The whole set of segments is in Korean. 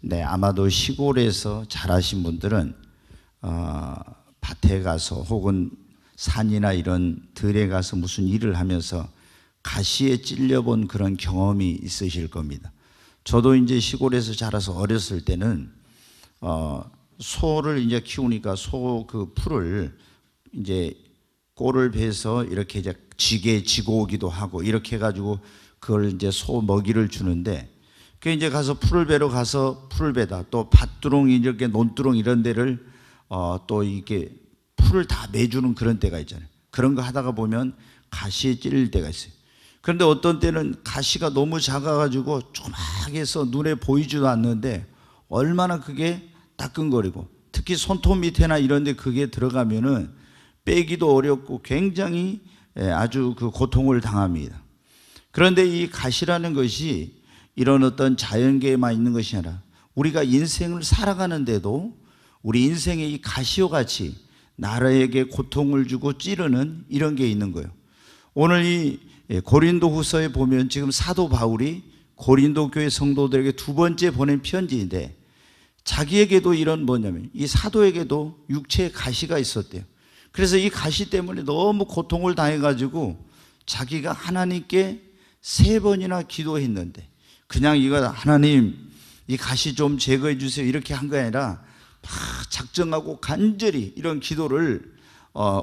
네, 아마도 시골에서 자라신 분들은 어, 밭에 가서 혹은 산이나 이런 들에 가서 무슨 일을 하면서 가시에 찔려본 그런 경험이 있으실 겁니다. 저도 이제 시골에서 자라서 어렸을 때는 어, 소를 이제 키우니까 소 그 풀을 이제 꼴을 베서 이렇게 이제 지게 지고 오기도 하고 이렇게 해가지고 그걸 이제 소 먹이를 주는데 그 이제 가서 풀을 베러 가서 풀을 베다 또 밭두렁 이렇게 논두렁 이런 데를 어, 또 이게 렇 풀을 다 매주는 그런 때가 있잖아요. 그런 거 하다가 보면 가시에 찔릴 때가 있어요. 그런데 어떤 때는 가시가 너무 작아가지고 조그맣게 해서 눈에 보이지도 않는데 얼마나 그게 따끈거리고 특히 손톱 밑에나 이런 데 그게 들어가면은 빼기도 어렵고 굉장히 예, 아주 그 고통을 당합니다. 그런데 이 가시라는 것이 이런 어떤 자연계에만 있는 것이 아니라 우리가 인생을 살아가는데도 우리 인생의 이 가시와 같이 나라에게 고통을 주고 찌르는 이런 게 있는 거예요. 오늘 이 예, 고린도 후서에 보면 지금 사도 바울이 고린도 교회 성도들에게 두 번째 보낸 편지인데 자기에게도 이런 뭐냐면 이 사도에게도 육체의 가시가 있었대요. 그래서 이 가시 때문에 너무 고통을 당해가지고 자기가 하나님께 세 번이나 기도했는데 그냥 이거 하나님 이 가시 좀 제거해 주세요 이렇게 한 게 아니라 막 작정하고 간절히 이런 기도를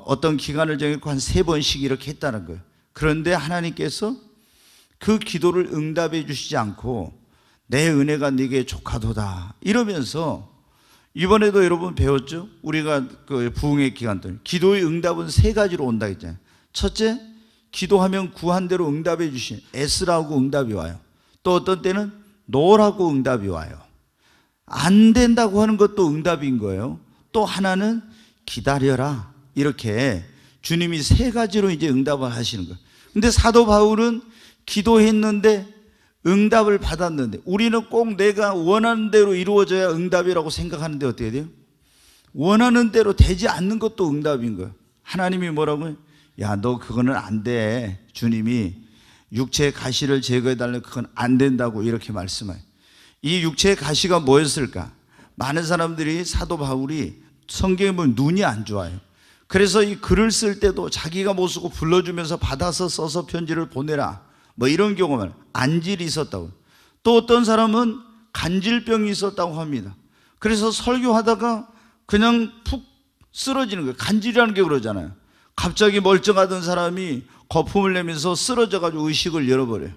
어, 떤 기간을 정해놓고 한 세 번씩 이렇게 했다는 거예요. 그런데 하나님께서 그 기도를 응답해 주시지 않고 내 은혜가 네게 조카도다 이러면서 이번에도 여러분 배웠죠? 우리가 그 부흥의 기간 동 기도의 응답은 세 가지로 온다 했잖아요. 첫째, 기도하면 구한 대로 응답해 주신 에스라고 응답이 와요. 또 어떤 때는 노라고 응답이 와요. 안 된다고 하는 것도 응답인 거예요. 또 하나는 기다려라. 이렇게 주님이 세 가지로 이제 응답을 하시는 거예요. 근데 사도 바울은 기도했는데 응답을 받았는데 우리는 꼭 내가 원하는 대로 이루어져야 응답이라고 생각하는데 어떻게 돼요? 원하는 대로 되지 않는 것도 응답인 거예요. 하나님이 뭐라고 해요 야, 너 그거는 안 돼. 주님이 육체의 가시를 제거해 달라 그건 안 된다고 이렇게 말씀해요. 이 육체의 가시가 뭐였을까? 많은 사람들이 사도 바울이 성경에 보면 눈이 안 좋아요. 그래서 이 글을 쓸 때도 자기가 못 뭐 쓰고 불러주면서 받아서 써서 편지를 보내라. 뭐 이런 경우만 안질이 있었다고. 또 어떤 사람은 간질병이 있었다고 합니다. 그래서 설교하다가 그냥 푹 쓰러지는 거예요. 간질이라는 게 그러잖아요. 갑자기 멀쩡하던 사람이 거품을 내면서 쓰러져가지고 의식을 잃어버려요.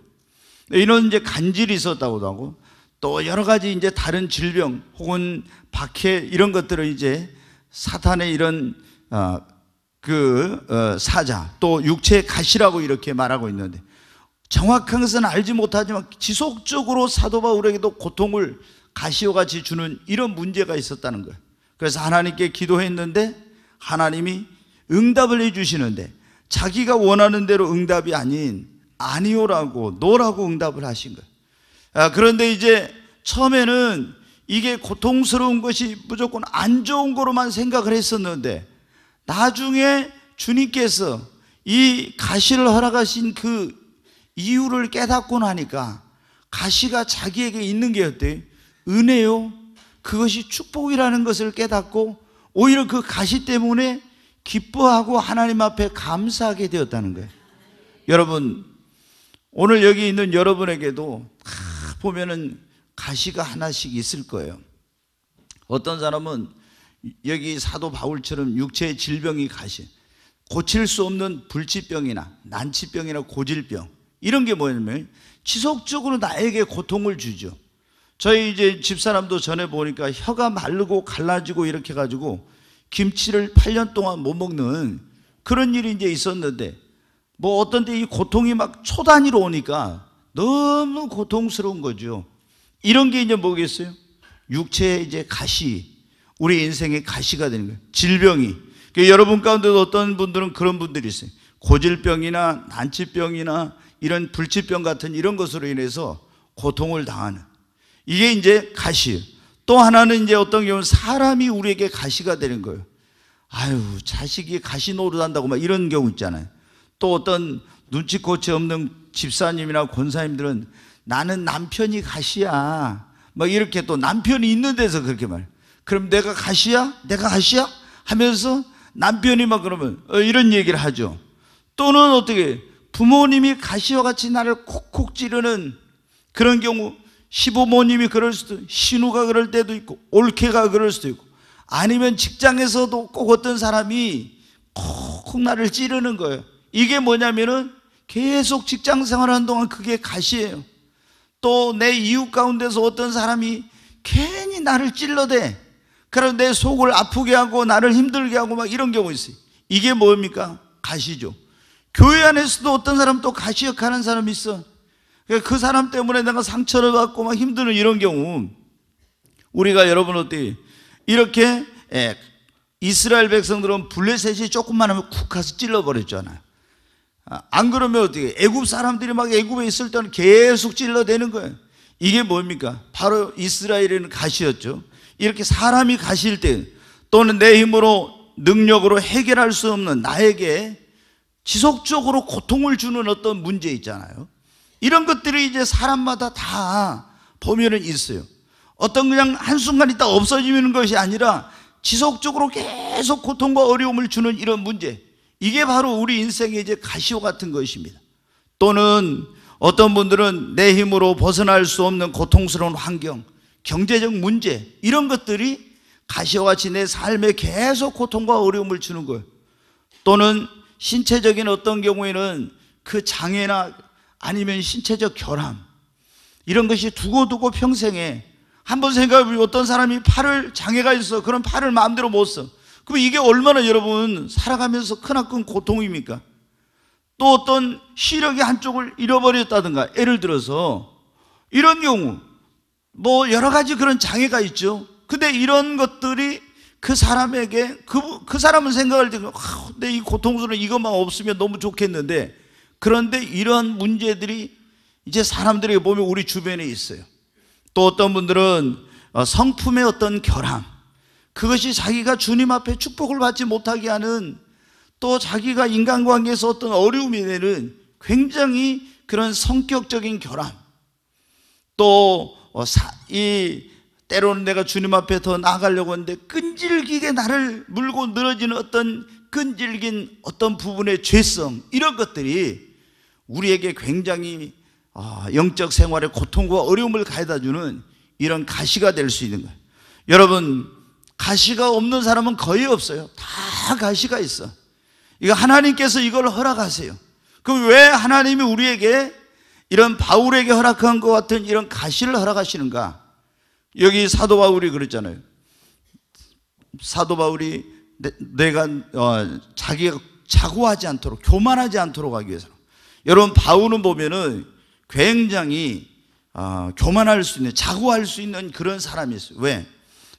이런 이제 간질이 있었다고도 하고 또 여러 가지 이제 다른 질병 혹은 박해 이런 것들을 이제 사탄의 이런 어, 그 어, 사자 또 육체의 가시라고 이렇게 말하고 있는데 정확한 것은 알지 못하지만 지속적으로 사도 바울에게도 고통을 가시와 같이 주는 이런 문제가 있었다는 거예요. 그래서 하나님께 기도했는데 하나님이 응답을 해주시는데 자기가 원하는 대로 응답이 아닌 아니오라고 노라고 응답을 하신 거예요. 아, 그런데 이제 처음에는 이게 고통스러운 것이 무조건 안 좋은 거로만 생각을 했었는데 나중에 주님께서 이 가시를 허락하신 그 이유를 깨닫고 나니까 가시가 자기에게 있는 게 어때요? 은혜요. 그것이 축복이라는 것을 깨닫고 오히려 그 가시 때문에 기뻐하고 하나님 앞에 감사하게 되었다는 거예요. 여러분, 오늘 여기 있는 여러분에게도 아, 보면은 가시가 하나씩 있을 거예요. 어떤 사람은 여기 사도 바울처럼 육체의 질병이 가시, 고칠 수 없는 불치병이나 난치병이나 고질병 이런 게 뭐냐면 지속적으로 나에게 고통을 주죠. 저희 이제 집사람도 전에 보니까 혀가 마르고 갈라지고 이렇게 가지고 김치를 8년 동안 못 먹는 그런 일이 이제 있었는데 뭐 어떤 때이 고통이 막 초단위로 오니까 너무 고통스러운 거죠. 이런 게 이제 뭐겠어요? 육체의 이제 가시, 우리 인생의 가시가 되는 거예요. 질병이. 그러니까 여러분 가운데도 어떤 분들은 그런 분들이 있어요. 고질병이나 난치병이나 이런 불치병 같은 이런 것으로 인해서 고통을 당하는. 이게 이제 가시예요. 또 하나는 이제 어떤 경우는 사람이 우리에게 가시가 되는 거예요. 아유, 자식이 가시 노릇한다고 막 이런 경우 있잖아요. 또 어떤 눈치코치 없는 집사님이나 권사님들은 나는 남편이 가시야. 막 이렇게 또 남편이 있는 데서 그렇게 말. 해 그럼 내가 가시야? 내가 가시야? 하면서 남편이 막 그러면 어, 이런 얘기를 하죠. 또는 어떻게 부모님이 가시와 같이 나를 콕콕 찌르는 그런 경우 시부모님이 그럴 수도 있고 신우가 그럴 때도 있고 올케가 그럴 수도 있고 아니면 직장에서도 꼭 어떤 사람이 콕 나를 찌르는 거예요. 이게 뭐냐면은 계속 직장 생활하는 동안 그게 가시예요. 또 내 이웃 가운데서 어떤 사람이 괜히 나를 찔러대. 그럼 내 속을 아프게 하고 나를 힘들게 하고 막 이런 경우 있어요. 이게 뭡니까? 가시죠. 교회 안에서도 어떤 사람 또 가시 역하는 사람이 있어. 그러니까 그 사람 때문에 내가 상처를 받고 막 힘드는 이런 경우 우리가 여러분 어때 이렇게 예, 이스라엘 백성들은 블레셋이 조금만 하면 쿡 가서 찔러버렸잖아요. 아, 안 그러면 어떻게 애굽 사람들이 막 애굽에 있을 때는 계속 찔러대는 거예요. 이게 뭡니까? 바로 이스라엘에는 가시였죠. 이렇게 사람이 가실 때 또는 내 힘으로 능력으로 해결할 수 없는 나에게 지속적으로 고통을 주는 어떤 문제 있잖아요. 이런 것들이 이제 사람마다 다 보면은 있어요. 어떤 그냥 한순간 있다 없어지는 것이 아니라 지속적으로 계속 고통과 어려움을 주는 이런 문제. 이게 바로 우리 인생의 이제 가시오 같은 것입니다. 또는 어떤 분들은 내 힘으로 벗어날 수 없는 고통스러운 환경, 경제적 문제, 이런 것들이 가시와같이 내 삶에 계속 고통과 어려움을 주는 거예요. 또는 신체적인 어떤 경우에는 그 장애나 아니면 신체적 결함 이런 것이 두고두고 평생에 한 번 생각해보면 어떤 사람이 팔을 장애가 있어 그런 팔을 마음대로 못 써. 그럼 이게 얼마나 여러분 살아가면서 크나큰 고통입니까? 또 어떤 시력의 한쪽을 잃어버렸다든가 예를 들어서 이런 경우 뭐 여러 가지 그런 장애가 있죠. 근데 이런 것들이 그 사람에게 그, 그 사람은 생각할 때 아, 내이 고통스러운 이것만 없으면 너무 좋겠는데 그런데 이러한 문제들이 이제 사람들에게 보면 우리 주변에 있어요. 또 어떤 분들은 어, 성품의 어떤 결함, 그것이 자기가 주님 앞에 축복을 받지 못하게 하는 또 자기가 인간관계에서 어떤 어려움이 되는 굉장히 그런 성격적인 결함, 또이 어, 때로는 내가 주님 앞에 더 나가려고 하는데 끈질기게 나를 물고 늘어지는 어떤 끈질긴 어떤 부분의 죄성 이런 것들이 우리에게 굉장히 아, 영적 생활의 고통과 어려움을 가해다 주는 이런 가시가 될 수 있는 거예요. 여러분, 가시가 없는 사람은 거의 없어요. 다 가시가 있어. 이거 하나님께서 이걸 허락하세요. 그럼 왜 하나님이 우리에게 이런 바울에게 허락한 것 같은 이런 가시를 허락하시는가? 여기 사도 바울이 그랬잖아요. 사도 바울이 내가 어, 자기가 자고하지 않도록 교만하지 않도록 하기 위해서 여러분 바울은 보면은 굉장히 어, 교만할 수 있는 자고할 수 있는 그런 사람이었어요. 왜?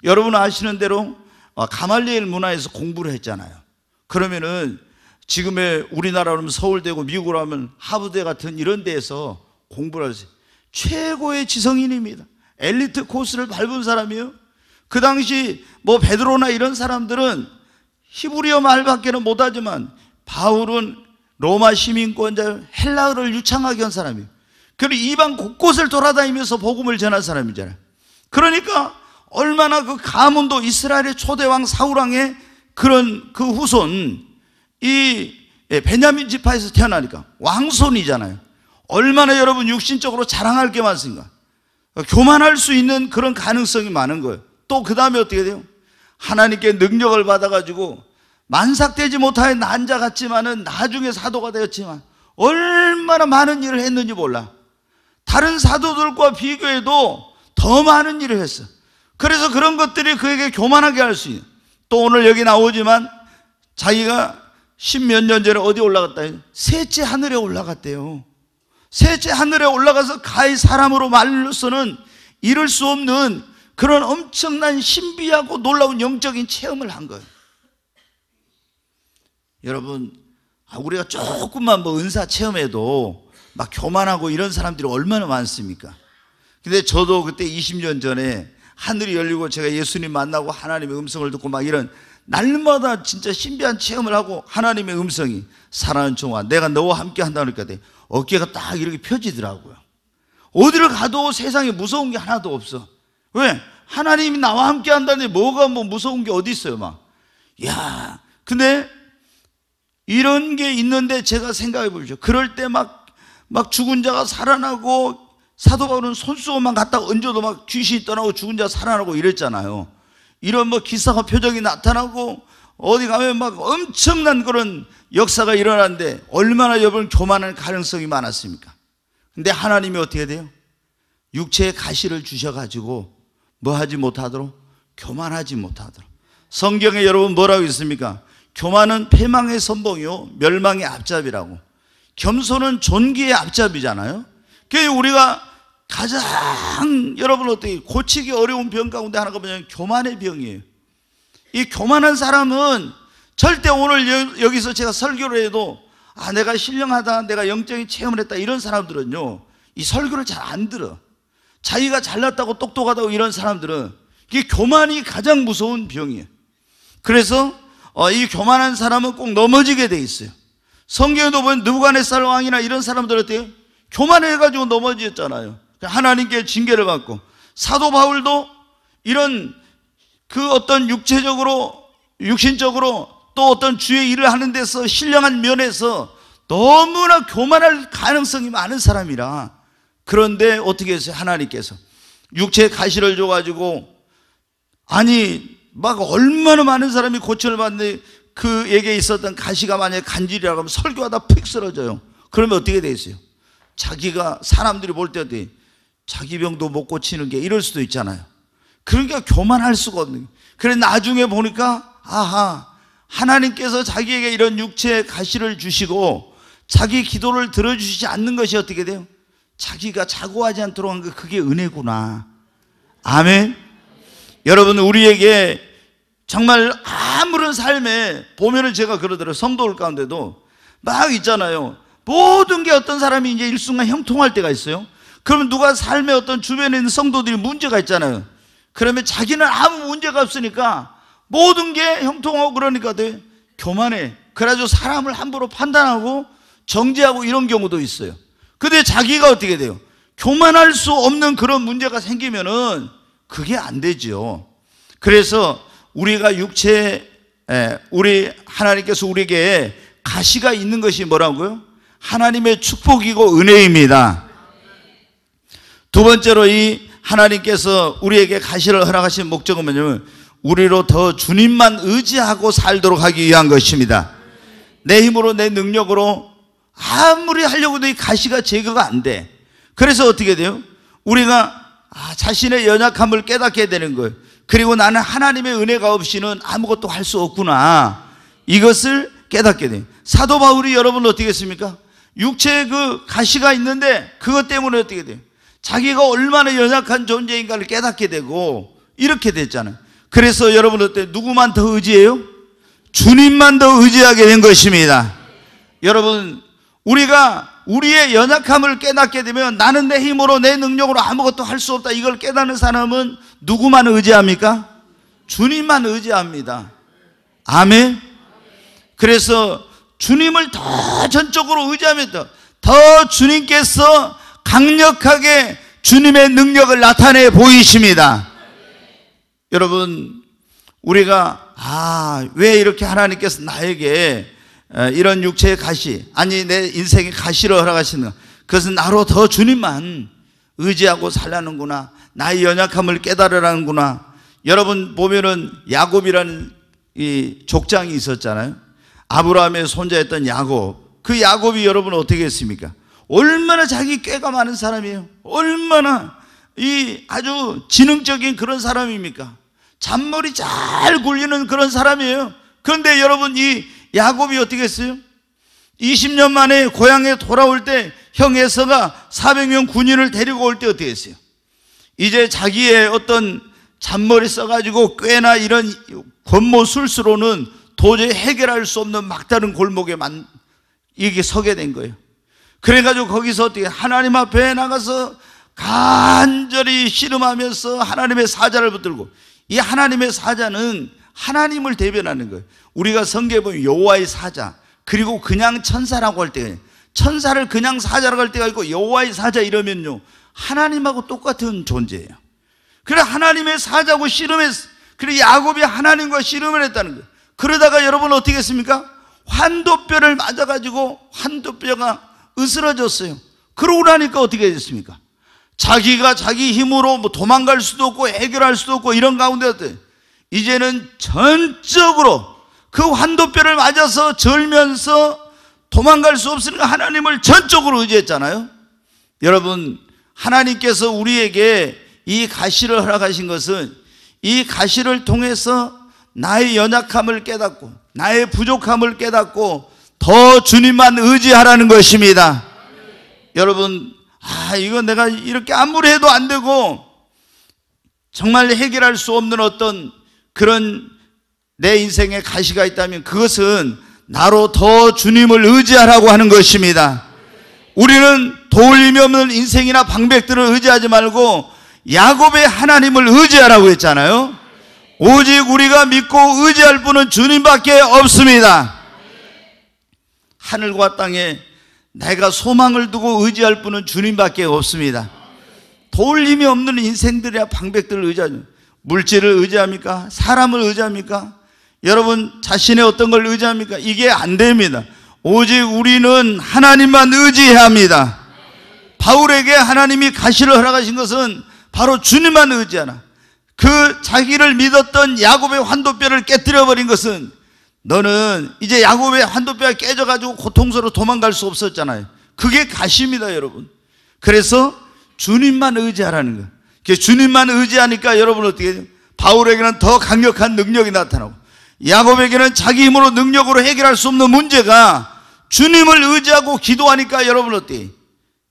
여러분 아시는 대로 어, 가말리엘 문화에서 공부를 했잖아요. 그러면은 지금의 우리나라로 면 서울대고 미국으로 하면 하버드 같은 이런 데에서 공부를 하세요. 최고의 지성인입니다. 엘리트 코스를 밟은 사람이요. 그 당시 뭐 베드로나 이런 사람들은 히브리어 말밖에는 못하지만 바울은 로마 시민권자 헬라어를 유창하게 한 사람이에요. 그리고 이방 곳곳을 돌아다니면서 복음을 전한 사람이잖아요. 그러니까 얼마나 그 가문도 이스라엘의 초대왕 사울왕의 그런 그 후손 이 예, 베냐민 지파에서 태어나니까 왕손이잖아요. 얼마나 여러분 육신적으로 자랑할 게 많습니까? 교만할 수 있는 그런 가능성이 많은 거예요. 또 그 다음에 어떻게 돼요? 하나님께 능력을 받아가지고 만삭되지 못하여 난자 같지만은 나중에 사도가 되었지만 얼마나 많은 일을 했는지 몰라. 다른 사도들과 비교해도 더 많은 일을 했어. 그래서 그런 것들이 그에게 교만하게 할 수 있는. 또 오늘 여기 나오지만 자기가 십몇 년 전에 어디 올라갔다? 셋째 하늘에 올라갔대요. 셋째 하늘에 올라가서 가히 사람으로 말로서는 이룰 수 없는 그런 엄청난 신비하고 놀라운 영적인 체험을 한 거예요. 여러분, 아, 우리가 조금만 뭐 은사 체험해도 막 교만하고 이런 사람들이 얼마나 많습니까? 근데 저도 그때 20년 전에 하늘이 열리고 제가 예수님 만나고 하나님의 음성을 듣고 막 이런 날마다 진짜 신비한 체험을 하고 하나님의 음성이 사랑하는 종아 내가 너와 함께 한다니까 그러니까 돼 어깨가 딱 이렇게 펴지더라고요 어디를 가도 세상에 무서운 게 하나도 없어 왜? 하나님이 나와 함께 한다는데 뭐가 뭐 무서운 게 어디 있어요 막야 근데 이런 게 있는데 제가 생각해 보죠. 그럴 때 막, 막 죽은 자가 살아나고 사도 바울은 손수건만 갖다 얹어도 막 귀신이 떠나고 죽은 자 살아나고 이랬잖아요. 이런 뭐 기사가 표적이 나타나고 어디 가면 막 엄청난 그런 역사가 일어났는데 얼마나 여러분 교만할 가능성이 많았습니까? 근데 하나님이 어떻게 돼요? 육체의 가시를 주셔가지고 뭐 하지 못하도록 교만하지 못하도록 성경에 여러분 뭐라고 있습니까? 교만은 패망의 선봉이요 멸망의 앞잡이라고. 겸손은 존귀의 앞잡이잖아요. 그러니 우리가 가장 여러분 어떻게 고치기 어려운 병 가운데 하나가 뭐냐면 교만의 병이에요. 이 교만한 사람은 절대 오늘 여기서 제가 설교를 해도 아 내가 신령하다 내가 영적인 체험을 했다 이런 사람들은요 이 설교를 잘 안 들어 자기가 잘났다고 똑똑하다고 이런 사람들은 이 교만이 가장 무서운 병이에요 그래서 어, 이 교만한 사람은 꼭 넘어지게 돼 있어요. 성경에도 보면 느부갓네살 왕이나 이런 사람들 어때 교만해가지고 넘어졌잖아요. 그 하나님께 징계를 받고 사도 바울도 이런 그 어떤 육체적으로 육신적으로 또 어떤 주의 일을 하는 데서 신령한 면에서 너무나 교만할 가능성이 많은 사람이라 그런데 어떻게 해서 하나님께서 육체의 가시를 줘가지고 아니 막 얼마나 많은 사람이 고침을 받는데 그에게 있었던 가시가 만약에 간질이라고 하면 설교하다 픽 쓰러져요. 그러면 어떻게 되겠어요 자기가 사람들이 볼 때어떻 자기 병도 못 고치는 게 이럴 수도 있잖아요. 그러니까 교만할 수가 없는 거예요. 그래 나중에 보니까 아하 하나님께서 자기에게 이런 육체의 가시를 주시고 자기 기도를 들어주시지 않는 것이 어떻게 돼요? 자기가 자고하지 않도록 한 게 그게 은혜구나. 아멘. 여러분 우리에게 정말 아무런 삶에 보면은 제가 그러더라 성도들 가운데도 막 있잖아요. 모든 게 어떤 사람이 이제 일순간 형통할 때가 있어요. 그러면 누가 삶의 어떤 주변에 있는 성도들이 문제가 있잖아요. 그러면 자기는 아무 문제가 없으니까 모든 게 형통하고 그러니까 돼. 교만해. 그래가지고 사람을 함부로 판단하고 정죄하고 이런 경우도 있어요. 근데 자기가 어떻게 돼요? 교만할 수 없는 그런 문제가 생기면은 그게 안 되지요. 그래서 우리가 육체 예, 우리 하나님께서 우리에게 가시가 있는 것이 뭐라고요? 하나님의 축복이고 은혜입니다. 두 번째로 이 하나님께서 우리에게 가시를 허락하신 목적은 뭐냐면 우리로 더 주님만 의지하고 살도록 하기 위한 것입니다. 내 힘으로 내 능력으로 아무리 하려고도 해이 가시가 제거가 안 돼. 그래서 어떻게 돼요? 우리가 아, 자신의 연약함을 깨닫게 되는 거예요. 그리고 나는 하나님의 은혜가 없이는 아무것도 할 수 없구나. 이것을 깨닫게 돼요. 사도 바울이 여러분 어떻게 했습니까? 육체에 그 가시가 있는데 그것 때문에 어떻게 돼요? 자기가 얼마나 연약한 존재인가를 깨닫게 되고 이렇게 됐잖아요. 그래서 여러분 어때 누구만 더 의지해요? 주님만 더 의지하게 된 것입니다. 여러분 우리가 우리의 연약함을 깨닫게 되면 나는 내 힘으로 내 능력으로 아무것도 할 수 없다. 이걸 깨닫는 사람은 누구만 의지합니까? 주님만 의지합니다. 아멘. 그래서 주님을 더 전적으로 의지하면 더, 주님께서 강력하게 주님의 능력을 나타내 보이십니다. 여러분, 우리가, 아, 왜 이렇게 하나님께서 나에게 어, 이런 육체의 가시, 아니 내 인생의 가시로 허락하시는 그것은 나로 더 주님만 의지하고 살라는구나. 나의 연약함을 깨달으라는구나. 여러분 보면은 야곱이라는 이 족장이 있었잖아요. 아브라함의 손자였던 야곱. 그 야곱이 여러분 어떻게 했습니까? 얼마나 자기 꾀가 많은 사람이에요. 얼마나 이 아주 지능적인 그런 사람입니까? 잔머리 잘 굴리는 그런 사람이에요. 그런데 여러분 이 야곱이 어떻게 했어요? 20년 만에 고향에 돌아올 때 형 에서가 400명 군인을 데리고 올 때 어떻게 했어요? 이제 자기의 어떤 잔머리 써가지고 꽤나 이런 권모술수로는 도저히 해결할 수 없는 막다른 골목에 만, 이게 서게 된 거예요. 그래가지고 거기서 어떻게 하나님 앞에 나가서 간절히 씨름하면서 하나님의 사자를 붙들고 이 하나님의 사자는 하나님을 대변하는 거예요. 우리가 성경에 보면 여호와의 사자 그리고 그냥 천사라고 할 때가 천사를 그냥 사자라고 할 때가 있고 여호와의 사자 이러면요 하나님하고 똑같은 존재예요. 그래 하나님의 사자고 씨름했. 그래 야곱이 하나님과 씨름을 했다는 거예요. 그러다가 여러분 어떻게 했습니까? 환도뼈를 맞아가지고 환도뼈가 으스러졌어요. 그러고 나니까 어떻게 됐습니까? 자기가 자기 힘으로 뭐 도망갈 수도 없고 해결할 수도 없고 이런 가운데 어때요? 이제는 전적으로 그 환도뼈를 맞아서 절면서 도망갈 수 없으니까 하나님을 전적으로 의지했잖아요. 여러분, 하나님께서 우리에게 이 가시를 허락하신 것은 이 가시를 통해서 나의 연약함을 깨닫고 나의 부족함을 깨닫고 더 주님만 의지하라는 것입니다. 네. 여러분, 아, 이거 내가 이렇게 아무리 해도 안 되고 정말 해결할 수 없는 어떤 그런 내 인생에 가시가 있다면 그것은 나로 더 주님을 의지하라고 하는 것입니다. 우리는 도림이 없는 인생이나 방백들을 의지하지 말고 야곱의 하나님을 의지하라고 했잖아요. 오직 우리가 믿고 의지할 분은 주님밖에 없습니다. 하늘과 땅에 내가 소망을 두고 의지할 분은 주님밖에 없습니다. 도림이 없는 인생들이야 방백들을 의지하죠. 물질을 의지합니까? 사람을 의지합니까? 여러분 자신의 어떤 걸 의지합니까? 이게 안 됩니다. 오직 우리는 하나님만 의지해야 합니다. 바울에게 하나님이 가시를 허락하신 것은 바로 주님만 의지하라. 그 자기를 믿었던 야곱의 환도뼈를 깨뜨려 버린 것은 너는 이제 야곱의 환도뼈가 깨져 가지고 고통스러워 도망갈 수 없었잖아요. 그게 가시니다 여러분. 그래서 주님만 의지하라는 거예요. 주님만 의지하니까 여러분 어떻게 해요? 바울에게는 더 강력한 능력이 나타나고 야곱에게는 자기 힘으로 능력으로 해결할 수 없는 문제가 주님을 의지하고 기도하니까 여러분 어때?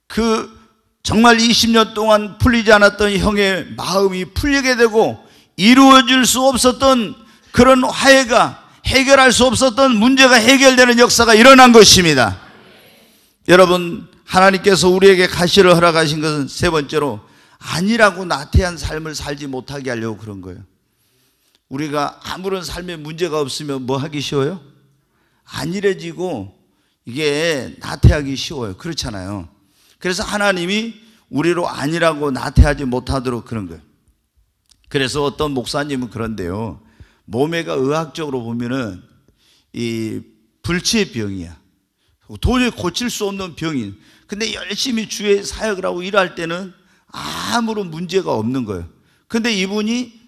그 정말 20년 동안 풀리지 않았던 형의 마음이 풀리게 되고 이루어질 수 없었던 그런 화해가 해결할 수 없었던 문제가 해결되는 역사가 일어난 것입니다. 여러분 하나님께서 우리에게 가시를 허락하신 것은 세 번째로 아니라고 나태한 삶을 살지 못하게 하려고 그런 거예요. 우리가 아무런 삶에 문제가 없으면 뭐 하기 쉬워요? 안일해지고 이게 나태하기 쉬워요. 그렇잖아요. 그래서 하나님이 우리로 아니라고 나태하지 못하도록 그런 거예요. 그래서 어떤 목사님은 그런데요. 몸에가 의학적으로 보면은 이 불치의 병이야. 도저히 고칠 수 없는 병인. 근데 열심히 주의 사역을 하고 일할 때는 아무런 문제가 없는 거예요. 근데 이분이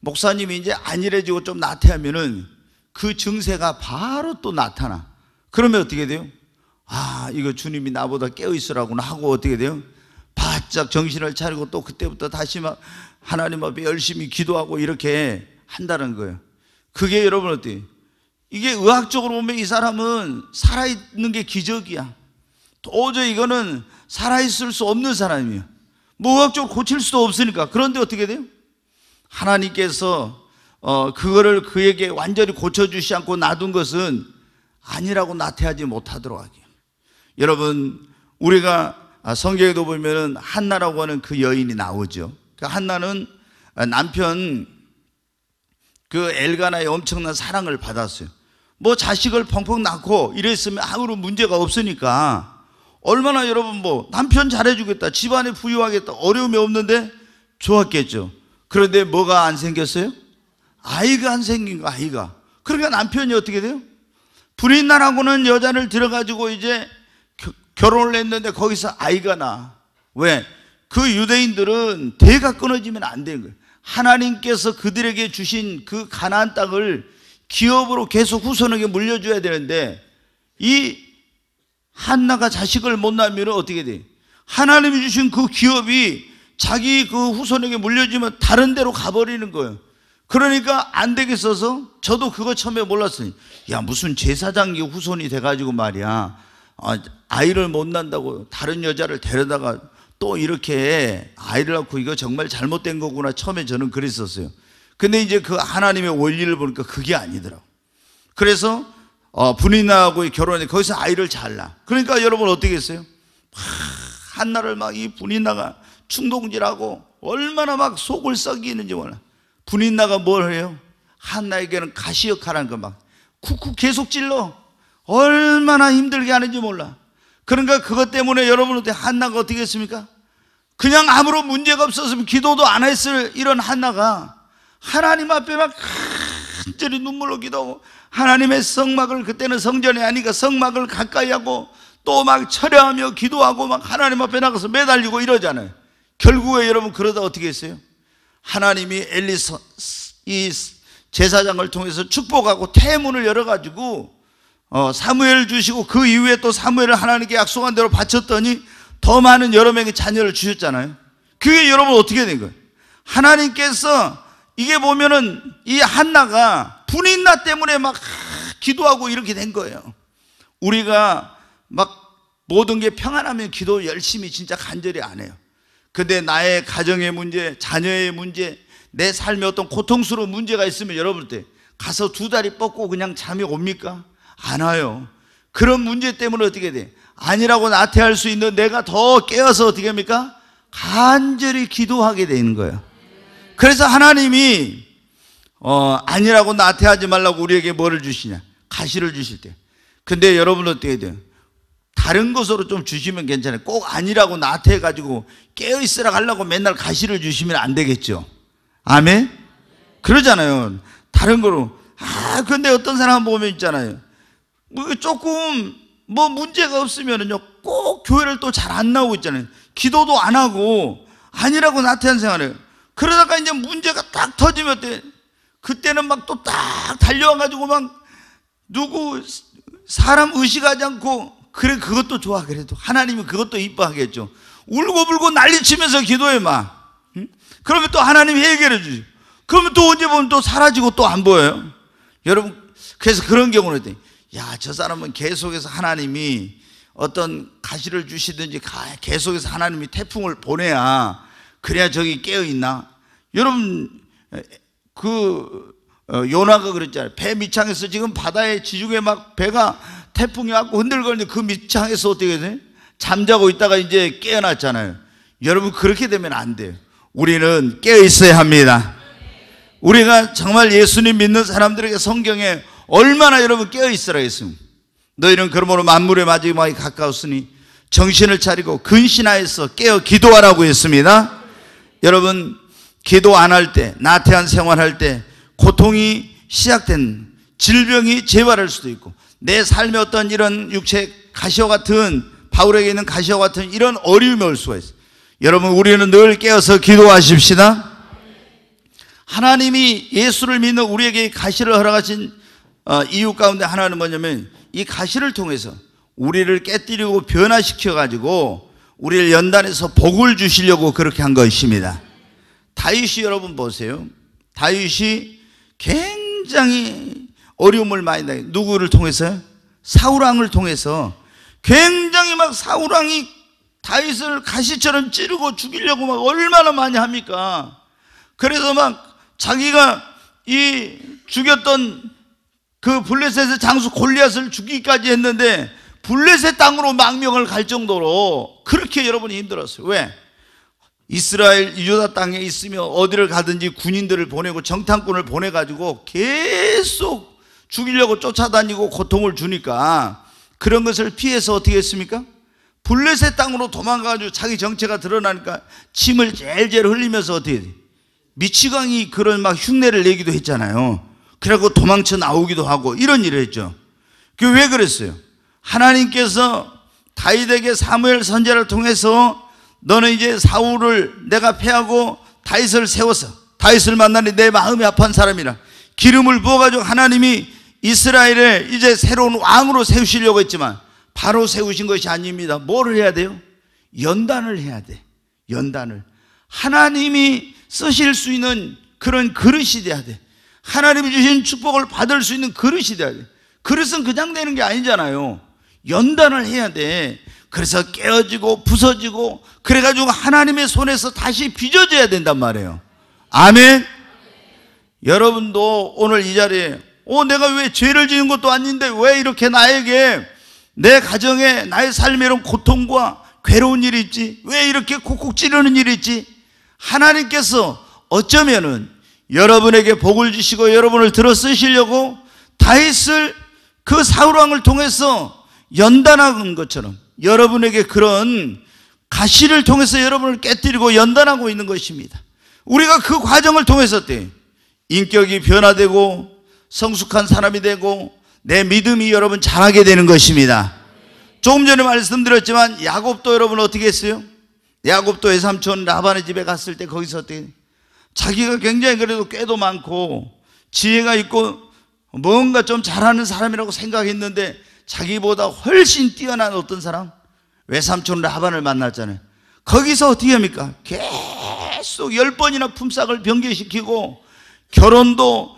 목사님이 이제 안일해지고 좀 나태하면은 그 증세가 바로 또 나타나. 그러면 어떻게 돼요? 아, 이거 주님이 나보다 깨어있으라구나 하고 어떻게 돼요? 바짝 정신을 차리고 또 그때부터 다시 막 하나님 앞에 열심히 기도하고 이렇게 한다는 거예요. 그게 여러분 어때요? 이게 의학적으로 보면 이 사람은 살아있는 게 기적이야. 도저히 이거는 살아있을 수 없는 사람이에요. 무학적으로 고칠 수도 없으니까 그런데 어떻게 돼요? 하나님께서 어, 그거를 그에게 완전히 고쳐주시 않고 놔둔 것은 아니라고 나태하지 못하도록 하기 여러분 우리가 아, 성경에도 보면 한나라고 하는 그 여인이 나오죠 그 한나는 아, 남편 그 엘가나의 엄청난 사랑을 받았어요 뭐 자식을 펑펑 낳고 이랬으면 아무런 문제가 없으니까 얼마나 여러분 뭐 남편 잘해주겠다, 집안에 부유하겠다, 어려움이 없는데 좋았겠죠. 그런데 뭐가 안 생겼어요? 아이가 안 생긴 거, 아이가. 그러니까 남편이 어떻게 돼요? 불인 나라고는 여자를 들어가지고 이제 결혼을 했는데 거기서 아이가 나. 왜? 그 유대인들은 대가 끊어지면 안 되는 거예요. 하나님께서 그들에게 주신 그 가나안 땅을 기업으로 계속 후손에게 물려줘야 되는데 이 한나가 자식을 못 낳으면 어떻게 돼? 하나님이 주신 그 기업이 자기 그 후손에게 물려주면 다른 데로 가버리는 거예요. 그러니까 안 되겠어서 저도 그거 처음에 몰랐어요. 야, 무슨 제사장이 후손이 돼가지고 말이야. 아, 이를못 난다고 다른 여자를 데려다가 또 이렇게 아이를 낳고 이거 정말 잘못된 거구나. 처음에 저는 그랬었어요. 근데 이제 그 하나님의 원리를 보니까 그게 아니더라고. 그래서 어, 분인하고 결혼해 거기서 아이를 잘라. 그러니까 여러분 어떻게 했어요? 한나를 막 이 분이 나가 충동질하고 얼마나 막 속을 썩이는지 몰라. 분이 나가 뭘 해요? 한나에게는 가시 역할하는 거막 쿡쿡 계속 찔러. 얼마나 힘들게 하는지 몰라. 그러니까 그것 때문에 여러분한테 한나가 어떻게 했습니까? 그냥 아무런 문제가 없었으면 기도도 안 했을 이런 한나가 하나님 앞에 막 간절히 눈물로 기도하고 하나님의 성막을 그때는 성전이 아니니까 성막을 가까이 하고 또 막 철야하며 기도하고 막 하나님 앞에 나가서 매달리고 이러잖아요. 결국에 여러분 그러다 어떻게 했어요? 하나님이 엘리스 이 제사장을 통해서 축복하고 태문을 열어가지고 어, 사무엘 을 주시고 그 이후에 또 사무엘을 하나님께 약속한 대로 바쳤더니 더 많은 여러 명의 자녀를 주셨잖아요. 그게 여러분 어떻게 된 거예요? 하나님께서 이게 보면은 이 한나가 군인 나 때문에 막 기도하고 이렇게 된 거예요. 우리가 막 모든 게 평안하면 기도 열심히 진짜 간절히 안 해요. 근데 나의 가정의 문제, 자녀의 문제, 내 삶에 어떤 고통스러운 문제가 있으면 여러분 때 가서 두 다리 뻗고 그냥 잠이 옵니까? 안 와요. 그런 문제 때문에 어떻게 돼? 아니라고 나태할 수 있는 내가 더 깨어서 어떻게 합니까? 간절히 기도하게 되는 거예요. 그래서 하나님이 어, 아니라고 나태하지 말라고 우리에게 뭐를 주시냐? 가시를 주실 때. 근데 여러분 어떻게 돼요? 다른 것으로 좀 주시면 괜찮아요. 꼭 아니라고 나태해가지고 깨어있으라 하려고 맨날 가시를 주시면 안 되겠죠. 아멘? 그러잖아요. 다른 거로. 아, 근데 어떤 사람 보면 있잖아요. 뭐 조금 뭐 문제가 없으면은요. 꼭 교회를 또 잘 안 나오고 있잖아요. 기도도 안 하고 아니라고 나태한 생활을. 그러다가 이제 문제가 딱 터지면 어때? 그때는 막 또 딱 달려와가지고 막 누구 사람 의식하지 않고 그래 그것도 좋아 그래도 하나님이 그것도 이뻐하겠죠. 울고불고 난리치면서 기도해 마. 응? 그러면 또 하나님이 해결해 주지 그러면 또 언제 보면 또 사라지고 또 안 보여요. 여러분 그래서 그런 경우는 야저 사람은 계속해서 하나님이 어떤 가시를 주시든지 가, 계속해서 하나님이 태풍을 보내야 그래야 저기 깨어 있나. 여러분 그 어, 요나가 그랬잖아요. 배 밑창에서 지금 바다에 지중해 막 배가 태풍이 왔고 흔들거리는데 그 밑창에서 어떻게 돼? 잠자고 있다가 이제 깨어났잖아요. 여러분 그렇게 되면 안 돼요. 우리는 깨어 있어야 합니다. 우리가 정말 예수님 믿는 사람들에게 성경에 얼마나 여러분 깨어 있으라 했습니까? 너희는 그러므로 만물의 마지막이 가까웠으니 정신을 차리고 근신하여서 깨어 기도하라고 했습니다. 여러분 기도 안 할 때, 나태한 생활할 때 고통이 시작된 질병이 재발할 수도 있고 내 삶에 어떤 이런 육체 가시와 같은 바울에게 있는 가시와 같은 이런 어려움이 올 수가 있어요. 여러분 우리는 늘 깨어서 기도하십시다. 하나님이 예수를 믿는 우리에게 가시를 허락하신 어, 이유 가운데 하나는 뭐냐면 이 가시를 통해서 우리를 깨뜨리고 변화시켜 가지고 우리를 연단해서 복을 주시려고 그렇게 한 것입니다. 다윗이 여러분 보세요. 다윗이 굉장히 어려움을 많이 당해 누구를 통해서요? 사우랑을 통해서 굉장히 막 사우랑이 다윗을 가시처럼 찌르고 죽이려고 막 얼마나 많이 합니까? 그래서 막 자기가 이 죽였던 그 블레셋의 장수 골리앗을 죽이기까지 했는데 블레셋 땅으로 망명을 갈 정도로 그렇게 여러분이 힘들었어요. 왜? 이스라엘 유다 땅에 있으며 어디를 가든지 군인들을 보내고 정탐꾼을 보내가지고 계속 죽이려고 쫓아다니고 고통을 주니까 그런 것을 피해서 어떻게 했습니까? 블레셋 땅으로 도망가가지고 자기 정체가 드러나니까 침을 젤젤 흘리면서 어떻게 돼? 미치광이 그런 막 흉내를 내기도 했잖아요. 그래고 도망쳐 나오기도 하고 이런 일을 했죠. 그 왜 그랬어요? 하나님께서 다윗에게 사무엘 선제를 통해서 너는 이제 사울을 내가 패하고 다윗을 세워서 다윗을 만나니 내 마음이 아픈 사람이라 기름을 부어가지고 하나님이 이스라엘을 이제 새로운 왕으로 세우시려고 했지만 바로 세우신 것이 아닙니다. 뭐를 해야 돼요? 연단을 해야 돼. 연단을. 하나님이 쓰실 수 있는 그런 그릇이 돼야 돼. 하나님이 주신 축복을 받을 수 있는 그릇이 돼야 돼. 그릇은 그냥 되는 게 아니잖아요. 연단을 해야 돼. 그래서 깨어지고 부서지고 그래가지고 하나님의 손에서 다시 빚어져야 된단 말이에요. 아멘. 여러분도 오늘 이 자리에 어 내가 왜 죄를 지은 것도 아닌데 왜 이렇게 나에게 내 가정에 나의 삶에 이런 고통과 괴로운 일이 있지? 왜 이렇게 콕콕 찌르는 일이 있지? 하나님께서 어쩌면은 여러분에게 복을 주시고 여러분을 들어 쓰시려고 다윗을 그 사울왕을 통해서 연단한 것처럼 여러분에게 그런 가시를 통해서 여러분을 깨뜨리고 연단하고 있는 것입니다. 우리가 그 과정을 통해서 때 인격이 변화되고 성숙한 사람이 되고 내 믿음이 여러분 자라게 되는 것입니다. 조금 전에 말씀드렸지만 야곱도 여러분 어떻게 했어요? 야곱도 외삼촌 라반의 집에 갔을 때 거기서 어떻게 자기가 굉장히 그래도 꾀도 많고 지혜가 있고 뭔가 좀 잘하는 사람이라고 생각했는데 자기보다 훨씬 뛰어난 어떤 사람 외삼촌 라반을 만났잖아요. 거기서 어떻게 합니까? 계속 열 번이나 품삯을 변경시키고 결혼도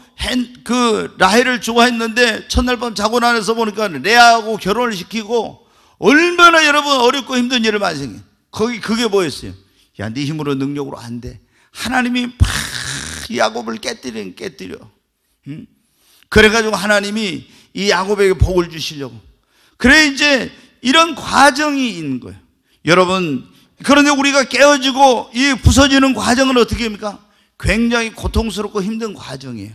그 라헬을 좋아했는데 첫날 밤 자고 나서 보니까 레아하고 결혼을 시키고 얼마나 여러분 어렵고 힘든 일을 많이 생겨. 거기 그게 뭐였어요? 야, 네 힘으로 능력으로 안 돼. 하나님이 막 야곱을 깨뜨리 깨뜨려. 응? 그래가지고 하나님이 이 야곱에게 복을 주시려고. 그래 이제 이런 과정이 있는 거예요. 여러분, 그런데 우리가 깨어지고 이 부서지는 과정은 어떻게 합니까? 굉장히 고통스럽고 힘든 과정이에요.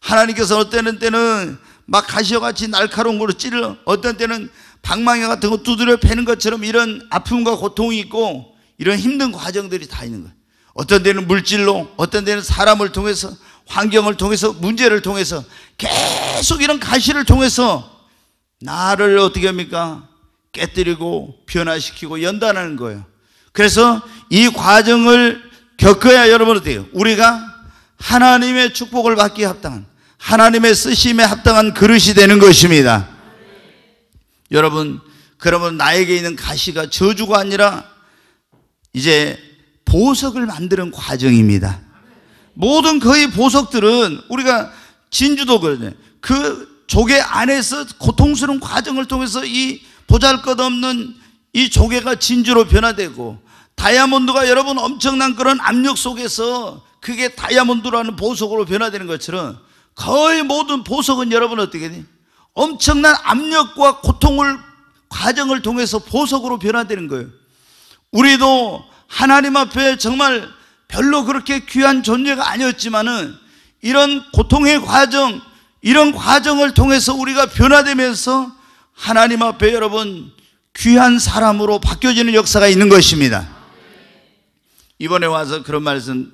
하나님께서 어때는 때는 막 가시어같이 날카로운 걸로 찔러, 어떤 때는 방망이 같은 거 두드려 패는 것처럼 이런 아픔과 고통이 있고 이런 힘든 과정들이 다 있는 거예요. 어떤 때는 물질로, 어떤 때는 사람을 통해서, 환경을 통해서 문제를 통해서 계속 이런 가시를 통해서 나를 어떻게 합니까? 깨뜨리고 변화시키고 연단하는 거예요. 그래서 이 과정을 겪어야 여러분 어때요? 우리가 하나님의 축복을 받기에 합당한 하나님의 쓰심에 합당한 그릇이 되는 것입니다. 여러분 그러면 나에게 있는 가시가 저주가 아니라 이제 보석을 만드는 과정입니다. 모든 그의 보석들은 우리가 진주도 그러네. 그 조개 안에서 고통스러운 과정을 통해서 이 보잘 것 없는 이 조개가 진주로 변화되고 다이아몬드가 여러분 엄청난 그런 압력 속에서 그게 다이아몬드라는 보석으로 변화되는 것처럼 거의 모든 보석은 여러분 어떻게 돼? 엄청난 압력과 고통을 과정을 통해서 보석으로 변화되는 거예요. 우리도 하나님 앞에 정말 별로 그렇게 귀한 존재가 아니었지만은 이런 고통의 과정, 이런 과정을 통해서 우리가 변화되면서 하나님 앞에 여러분 귀한 사람으로 바뀌어지는 역사가 있는 것입니다. 이번에 와서 그런 말씀,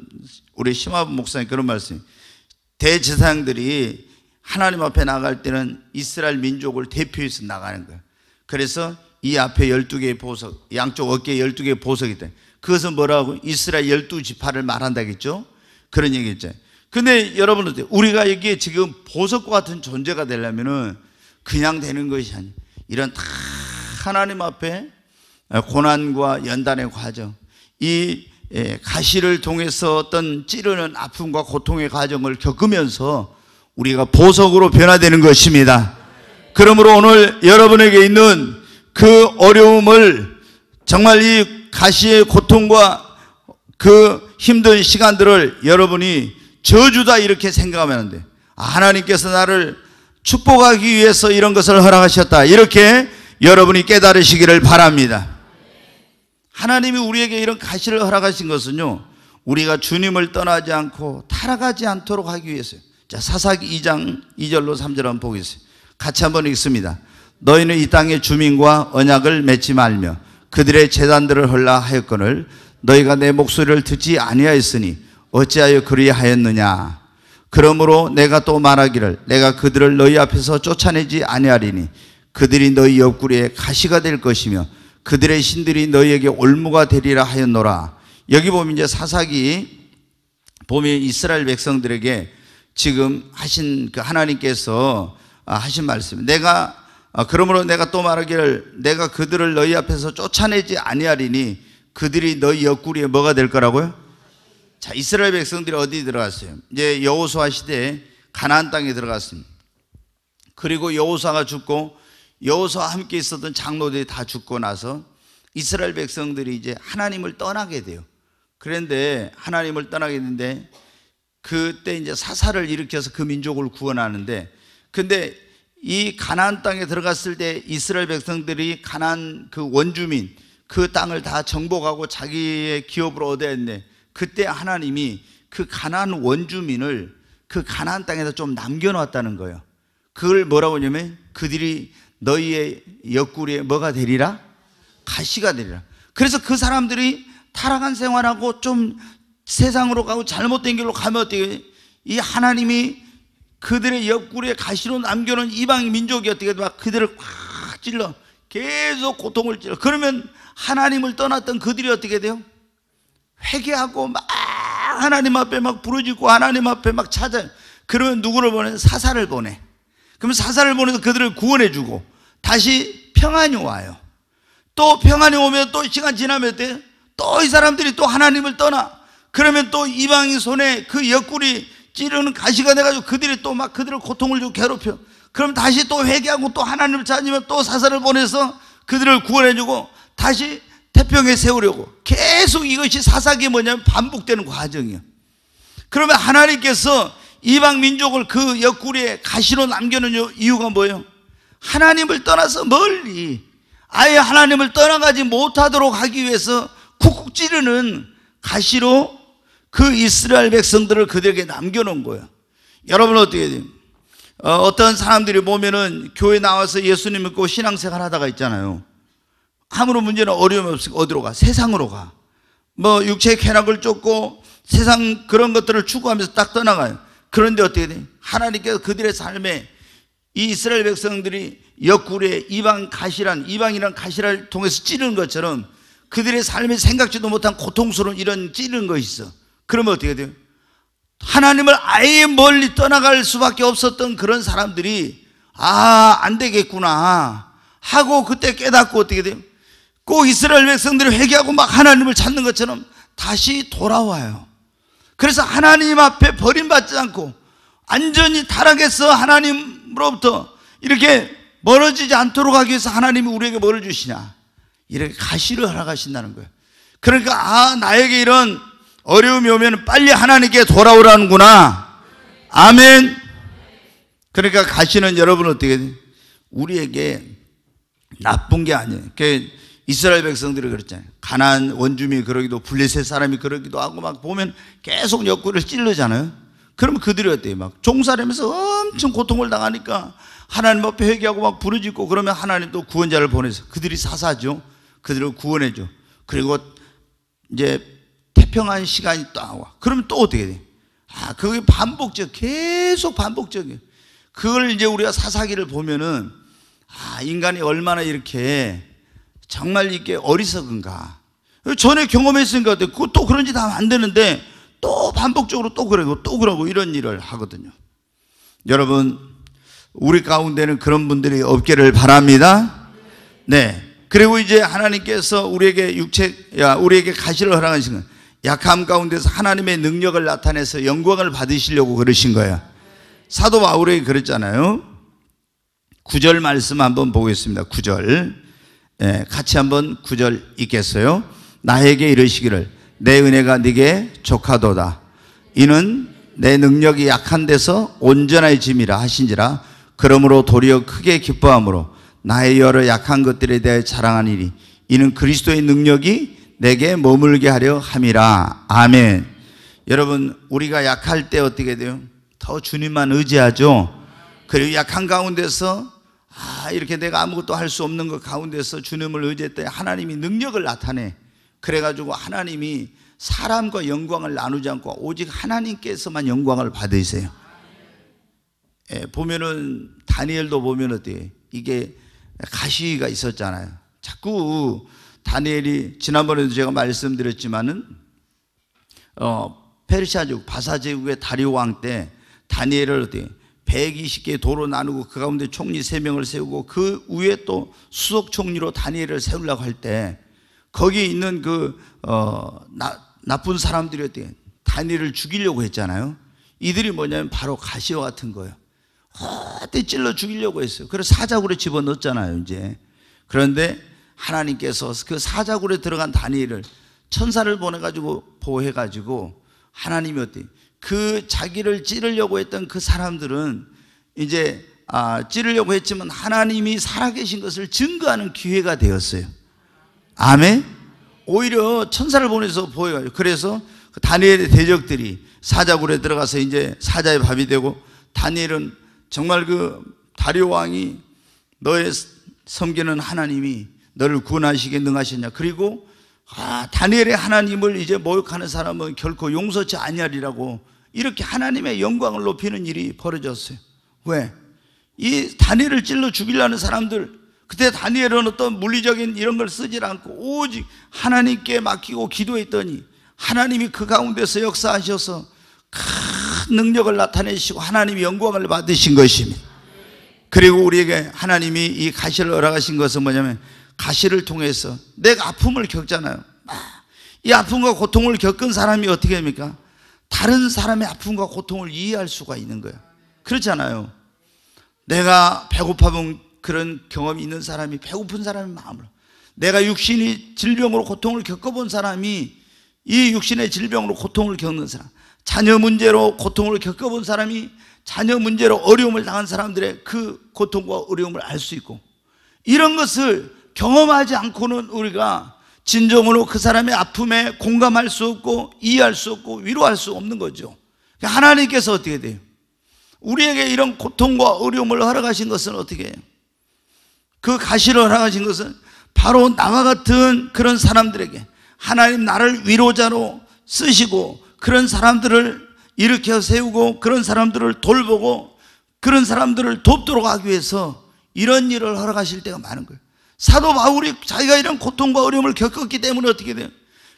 우리 심화 목사님 그런 말씀. 대제사장들이 하나님 앞에 나갈 때는 이스라엘 민족을 대표해서 나가는 거예요. 그래서 이 앞에 12개의 보석, 양쪽 어깨에 12개의 보석이 있다. 그것은 뭐라고 이스라엘 열두 지파를 말한다겠죠? 그런 얘기죠. 근데 여러분 어 우리가 여기에 지금 보석과 같은 존재가 되려면은 그냥 되는 것이 아니 이런 다 하나님 앞에 고난과 연단의 과정, 이 예, 가시를 통해서 어떤 찌르는 아픔과 고통의 과정을 겪으면서 우리가 보석으로 변화되는 것입니다. 그러므로 오늘 여러분에게 있는 그 어려움을 정말 이 가시의 고통과 그 힘든 시간들을 여러분이 저주다 이렇게 생각하면 안 돼. 아, 하나님께서 나를 축복하기 위해서 이런 것을 허락하셨다. 이렇게 여러분이 깨달으시기를 바랍니다. 하나님이 우리에게 이런 가시를 허락하신 것은요, 우리가 주님을 떠나지 않고 타락하지 않도록 하기 위해서요. 자, 사사기 2장 2절로 3절 한번 보겠습니다. 같이 한번 읽습니다. 너희는 이 땅의 주민과 언약을 맺지 말며 그들의 재단들을 헐라 하였거늘 너희가 내 목소리를 듣지 아니하였으니 어찌하여 그리하였느냐 그러므로 내가 또 말하기를 내가 그들을 너희 앞에서 쫓아내지 아니하리니 그들이 너희 옆구리에 가시가 될 것이며 그들의 신들이 너희에게 올무가 되리라 하였노라 여기 보면 이제 사사기 보면 이스라엘 백성들에게 지금 하신 그 하나님께서 아, 하신 말씀 내가 아, 그러므로 내가 또 말하기를 내가 그들을 너희 앞에서 쫓아내지 아니하리니 그들이 너희 옆구리에 뭐가 될 거라고요? 자, 이스라엘 백성들이 어디 들어갔어요? 이제 여호수아 시대에 가나안 땅에 들어갔습니다. 그리고 여호수아가 죽고 여호수아 함께 있었던 장로들이 다 죽고 나서 이스라엘 백성들이 이제 하나님을 떠나게 돼요. 그런데 하나님을 떠나게 되는데 그때 이제 사사를 일으켜서 그 민족을 구원하는데 근데 이 가나안 땅에 들어갔을 때 이스라엘 백성들이 가나안 그 원주민 그 땅을 다 정복하고 자기의 기업으로 얻어냈네. 그때 하나님이 그 가나안 원주민을 그 가나안 땅에서 좀 남겨놓았다는 거예요. 그걸 뭐라고 하냐면 그들이 너희의 옆구리에 뭐가 되리라? 가시가 되리라. 그래서 그 사람들이 타락한 생활하고 좀 세상으로 가고 잘못된 길로 가면 어떻게 이 하나님이 그들의 옆구리에 가시로 남겨놓은 이방 민족이 어떻게 막 그들을 꽉 찔러 계속 고통을 찔러 그러면 하나님을 떠났던 그들이 어떻게 돼요? 회개하고 막 하나님 앞에 막 부르짖고 하나님 앞에 막 찾아 그러면 누구를 보내? 사사를 보내 그러면 사사를 보내서 그들을 구원해 주고 다시 평안이 와요 또 평안이 오면 또 시간 지나면 돼또 이 사람들이 또 하나님을 떠나 그러면 또 이방인 손에 그 옆구리 찌르는 가시가 돼가지고 그들이 또 막 그들을 고통을 주고 괴롭혀. 그럼 다시 또 회개하고 또 하나님을 찾으면 또 사사를 보내서 그들을 구원해주고 다시 태평에 세우려고 계속 이것이 사사기 뭐냐면 반복되는 과정이에요. 그러면 하나님께서 이방 민족을 그 옆구리에 가시로 남겨놓은 이유가 뭐예요? 하나님을 떠나서 멀리 아예 하나님을 떠나가지 못하도록 하기 위해서 쿡쿡 찌르는 가시로 그 이스라엘 백성들을 그들에게 남겨놓은 거예요. 여러분 어떻게 돼요? 어, 떤 사람들이 보면은 교회 나와서 예수님 믿고 신앙생활 하다가 있잖아요. 아무런 문제나 어려움이 없으니까 어디로 가? 세상으로 가. 뭐 육체의 쾌락을 쫓고 세상 그런 것들을 추구하면서 딱 떠나가요. 그런데 어떻게 돼? 하나님께서 그들의 삶에 이 이스라엘 백성들이 옆구리에 이방 가시란, 이방이란 가시를 통해서 찌르는 것처럼 그들의 삶에 생각지도 못한 고통스러운 이런 찌르는 것이 있어. 그러면 어떻게 돼요? 하나님을 아예 멀리 떠나갈 수밖에 없었던 그런 사람들이 아, 안 되겠구나 하고 그때 깨닫고 어떻게 돼요? 꼭 이스라엘 백성들이 회개하고 막 하나님을 찾는 것처럼 다시 돌아와요. 그래서 하나님 앞에 버림받지 않고 완전히 타락해서 하나님으로부터 이렇게 멀어지지 않도록 하기 위해서 하나님이 우리에게 뭐를 주시냐? 이렇게 가시를 허락하신다는 거예요. 그러니까 아 나에게 이런 어려움이 오면 빨리 하나님께 돌아오라는구나. 아멘. 그러니까 가시는 여러분 어떻게 돼? 우리에게 나쁜 게 아니에요. 그 이스라엘 백성들이 그랬잖아요. 가난 원주민 그러기도 불리셋 사람이 그러기도 하고 막 보면 계속 옆구리를 찌르잖아요. 그러면 그들이 어때요? 막 종살이면서 엄청 고통을 당하니까 하나님 앞에 회개하고 막 부르짖고 그러면 하나님도 구원자를 보내서 그들이 사사죠. 그들을 구원해줘. 그리고 이제 불평한 시간이 또 와. 그러면 또 어떻게 돼? 아, 그게 반복적, 계속 반복적이에요. 그걸 이제 우리가 사사기를 보면은, 아, 인간이 얼마나 이렇게 정말 이게 어리석은가. 전에 경험했으니까 또 그런 짓 하면 안 되는데 또 반복적으로 또 그러고 또 그러고 이런 일을 하거든요. 여러분, 우리 가운데는 그런 분들이 없기를 바랍니다. 네. 그리고 이제 하나님께서 우리에게 육체, 야, 우리에게 가시를 허락하신 건 약함 가운데서 하나님의 능력을 나타내서 영광을 받으시려고 그러신 거예요. 사도 바울에게 그랬잖아요. 9절 말씀 한번 보겠습니다. 9절. 예, 같이 한번 9절 읽겠어요. 나에게 이르시기를 내 은혜가 네게 족하도다. 이는 내 능력이 약한 데서 온전해짐이라 하신지라 그러므로 도리어 크게 기뻐함으로 나의 여러 약한 것들에 대해 자랑하니니 이는 그리스도의 능력이 내게 머물게 하려 함이라. 아멘. 여러분, 우리가 약할 때 어떻게 돼요? 더 주님만 의지하죠. 그리고 약한 가운데서 아, 이렇게 내가 아무것도 할 수 없는 것 가운데서 주님을 의지했더니 하나님이 능력을 나타내. 그래가지고 하나님이 사람과 영광을 나누지 않고 오직 하나님께서만 영광을 받으세요. 예, 보면은 다니엘도 보면 어때? 이게 가시가 있었잖아요. 자꾸 다니엘이 지난번에도 제가 말씀드렸지만은 어, 페르시아 제국 바사 제국의 다리오 왕 때 다니엘을 어떻게 1 2 0개 도로 나누고 그 가운데 총리 3명을 세우고 그 위에 또 수석 총리로 다니엘을 세우려고 할 때 거기에 있는 그 어, 나, 나쁜 사람들이 어떻게 다니엘을 죽이려고 했잖아요. 이들이 뭐냐면 바로 가시와 같은 거예요. 그때 찔러 죽이려고 했어요. 그래서 사자굴에 집어넣었잖아요, 이제. 그런데 하나님께서 그 사자굴에 들어간 다니엘을 천사를 보내가지고 보호해가지고 하나님이 어때? 그 자기를 찌르려고 했던 그 사람들은 이제 아, 찌르려고 했지만 하나님이 살아계신 것을 증거하는 기회가 되었어요. 아멘? 오히려 천사를 보내서 보여요. 그래서 그 다니엘의 대적들이 사자굴에 들어가서 이제 사자의 밥이 되고 다니엘은 정말 그 다리오 왕이 너의 섬기는 하나님이 너를 구원하시게 능하셨냐. 그리고 아, 다니엘의 하나님을 이제 모욕하는 사람은 결코 용서치 아니하리라고 이렇게 하나님의 영광을 높이는 일이 벌어졌어요. 왜? 이 다니엘을 찔러 죽이려는 사람들 그때 다니엘은 어떤 물리적인 이런 걸 쓰질 않고 오직 하나님께 맡기고 기도했더니 하나님이 그 가운데서 역사하셔서 큰 능력을 나타내시고 하나님이 영광을 받으신 것입니다. 그리고 우리에게 하나님이 이 가시를 허락하신 것은 뭐냐면 가시를 통해서 내가 아픔을 겪잖아요. 아, 이 아픔과 고통을 겪은 사람이 어떻게 합니까 다른 사람의 아픔과 고통을 이해할 수가 있는 거예요. 그렇잖아요. 내가 배고파본 그런 경험이 있는 사람이 배고픈 사람의 마음을 내가 육신이 질병으로 고통을 겪어본 사람이 이 육신의 질병으로 고통을 겪는 사람 자녀 문제로 고통을 겪어본 사람이 자녀 문제로 어려움을 당한 사람들의 그 고통과 어려움을 알 수 있고 이런 것을 경험하지 않고는 우리가 진정으로 그 사람의 아픔에 공감할 수 없고 이해할 수 없고 위로할 수 없는 거죠. 그러니까 하나님께서 어떻게 돼요? 우리에게 이런 고통과 어려움을 허락하신 것은 어떻게 해요? 그 가시를 허락하신 것은 바로 나와 같은 그런 사람들에게 하나님 나를 위로자로 쓰시고 그런 사람들을 일으켜 세우고 그런 사람들을 돌보고 그런 사람들을 돕도록 하기 위해서 이런 일을 허락하실 때가 많은 거예요. 사도 바울이 자기가 이런 고통과 어려움을 겪었기 때문에 어떻게 돼요?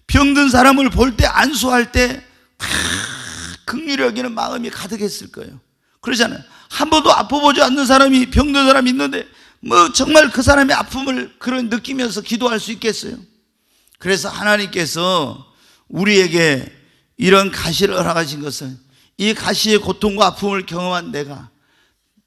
병든 사람을 볼 때 안수할 때 아, 긍휼히 여기는 마음이 가득했을 거예요. 그러잖아요. 한 번도 아파보지 않는 사람이 병든 사람이 있는데 뭐 정말 그 사람의 아픔을 그런 느끼면서 기도할 수 있겠어요? 그래서 하나님께서 우리에게 이런 가시를 허락하신 것은 이 가시의 고통과 아픔을 경험한 내가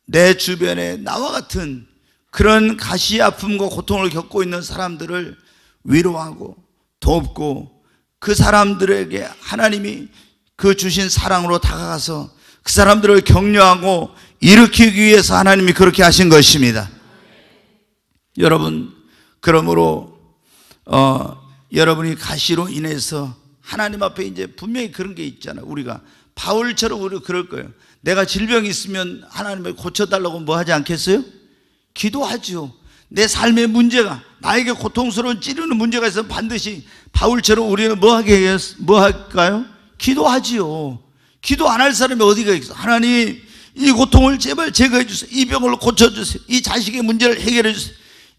내 주변에 나와 같은 그런 가시 아픔과 고통을 겪고 있는 사람들을 위로하고 돕고 그 사람들에게 하나님이 그 주신 사랑으로 다가가서 그 사람들을 격려하고 일으키기 위해서 하나님이 그렇게 하신 것입니다. 여러분, 그러므로 어, 여러분이 가시로 인해서 하나님 앞에 이제 분명히 그런 게 있잖아요. 우리가 바울처럼 우리 그럴 거예요. 내가 질병이 있으면 하나님을 고쳐달라고 뭐 하지 않겠어요? 기도하지요. 내 삶의 문제가 나에게 고통스러운 찌르는 문제가 있으면 반드시 바울처럼 우리는 뭐 하게 뭐 할까요? 기도하지요. 기도 안 할 사람이 어디가 있어? 하나님 이 고통을 제발 제거해 주세요. 이 병을 고쳐 주세요. 이 자식의 문제를 해결해 주세요.